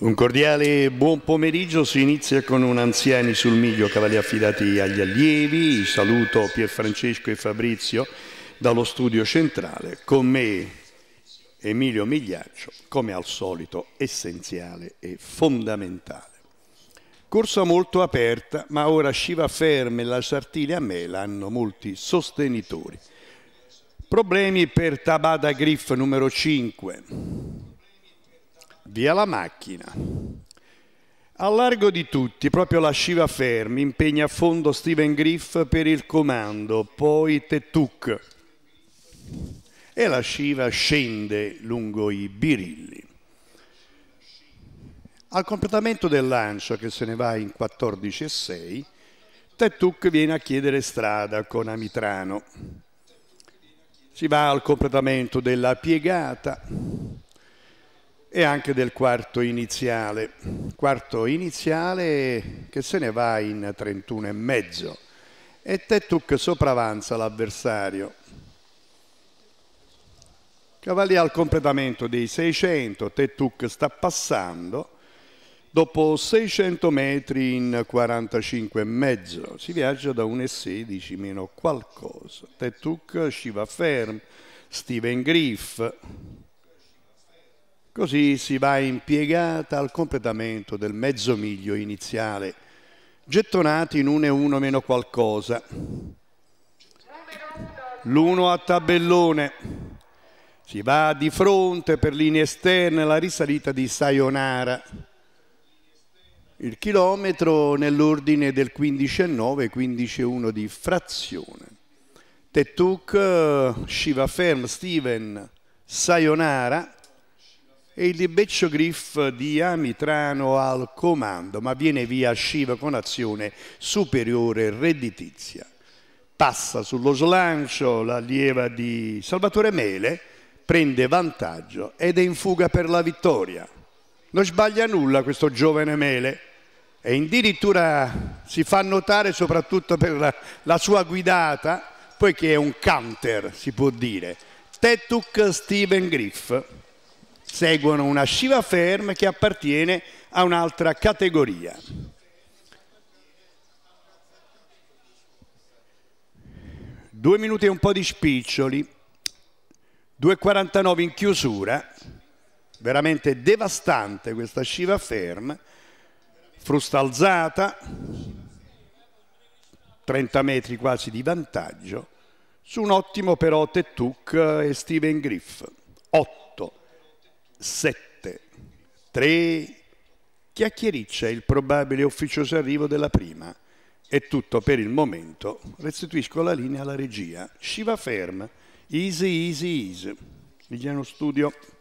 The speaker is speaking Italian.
Un cordiale buon pomeriggio, si inizia con un anziani sul miglio cavalli affidati agli allievi, saluto Pier Francesco e Fabrizio dallo studio centrale, con me Emilio Migliaccio, come al solito essenziale e fondamentale. Corsa molto aperta, ma ora Sciva Ferme e la Sartile a me l'hanno molti sostenitori. Problemi per Tabada Griff numero 5 Via la macchina. Al largo di tutti, proprio la Shiva fermi, impegna a fondo Steven Griff per il comando, poi Tetuk. E la Shiva scende lungo i birilli. Al completamento del lancio, che se ne va in 14,6, Tetuk viene a chiedere strada con Amitrano. Si va al completamento della piegata e anche del quarto iniziale. Quarto iniziale che se ne va in 31,5 e Tetuc sopravanza l'avversario. Cavalli al completamento dei 600, Tetuc sta passando. Dopo 600 metri in 45 e mezzo. si viaggia da 1,16 meno qualcosa. Tetuc sciva ferm, Steven Griff Così si va impiegata al completamento del mezzo miglio iniziale, gettonati in 1-1 meno qualcosa. L'uno a tabellone. Si va di fronte per linee esterne la risalita di Sayonara. Il chilometro nell'ordine del e 15,1 di frazione. Tetuk, Shiva Ferm, Steven, Sayonara, e il Beccio Griff di Amitrano al comando, ma viene via Shiva con azione superiore redditizia. Passa sullo slancio l'allieva di Salvatore Mele, prende vantaggio ed è in fuga per la vittoria. Non sbaglia nulla questo giovane Mele e addirittura si fa notare soprattutto per la, la sua guidata, poiché è un canter, si può dire. Tetuk Steven Griff seguono una Shiva Firm che appartiene a un'altra categoria. Due minuti e un po' di spiccioli, 2.49 in chiusura, veramente devastante questa Shiva Firm, frusta alzata, 30 metri quasi di vantaggio, su un ottimo però Tetuk e eh, Steven Griff. 8. 7, 3, chiacchiericcia il probabile ufficioso arrivo della prima. È tutto per il momento. Restituisco la linea alla regia. Shiva Ferm. Easy, easy, easy. Migliano Studio.